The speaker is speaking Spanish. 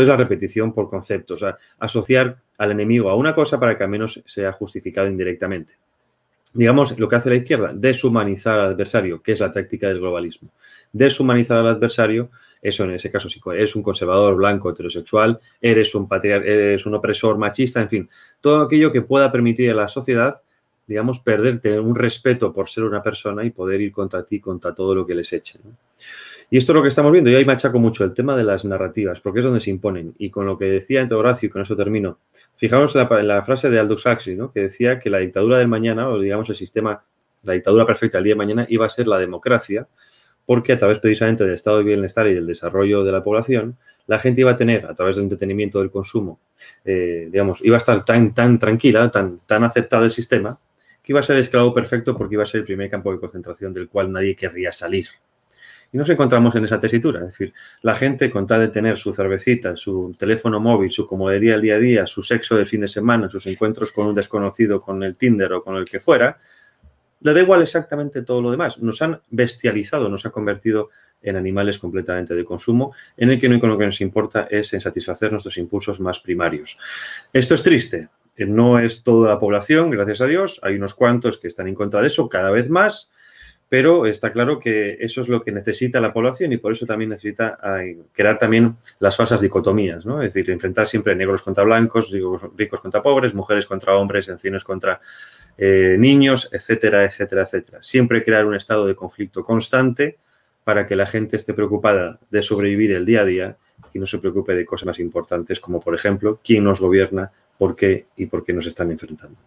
es la repetición por conceptos, o asociar al enemigo a una cosa para que al menos sea justificado indirectamente. Digamos, lo que hace la izquierda, deshumanizar al adversario, que es la táctica del globalismo. Deshumanizar al adversario, eso en ese caso, si es un conservador blanco heterosexual, eres un, patriarca es un opresor machista, en fin, todo aquello que pueda permitir a la sociedad, digamos, perder, tener un respeto por ser una persona y poder ir contra ti, contra todo lo que les eche. Y esto es lo que estamos viendo. Yo ahí machaco mucho el tema de las narrativas, porque es donde se imponen. Y con lo que decía ento Horacio, y con eso termino, fijamos en la frase de Aldous Huxley, ¿no? que decía que la dictadura del mañana, o digamos el sistema, la dictadura perfecta del día de mañana, iba a ser la democracia, porque a través precisamente del estado de bienestar y del desarrollo de la población, la gente iba a tener, a través del entretenimiento, del consumo, eh, digamos, iba a estar tan, tan tranquila, tan, tan aceptado el sistema, que iba a ser el esclavo perfecto porque iba a ser el primer campo de concentración del cual nadie querría salir. Y nos encontramos en esa tesitura. Es decir, la gente con tal de tener su cervecita, su teléfono móvil, su comodidad del día a día, su sexo del fin de semana, sus encuentros con un desconocido, con el Tinder o con el que fuera, le da igual exactamente todo lo demás. Nos han bestializado, nos han convertido en animales completamente de consumo, en el que lo que nos importa es en satisfacer nuestros impulsos más primarios. Esto es triste, eh, no es toda la población, gracias a Dios, hay unos cuantos que están en contra de eso cada vez más, pero está claro que eso es lo que necesita la población y por eso también necesita crear también las falsas dicotomías, ¿no? Es decir, enfrentar siempre negros contra blancos, ricos contra pobres, mujeres contra hombres, ancianos contra eh, niños, etcétera, etcétera, etcétera. Siempre crear un estado de conflicto constante para que la gente esté preocupada de sobrevivir el día a día y no se preocupe de cosas más importantes como, por ejemplo, quién nos gobierna, por qué y por qué nos están enfrentando.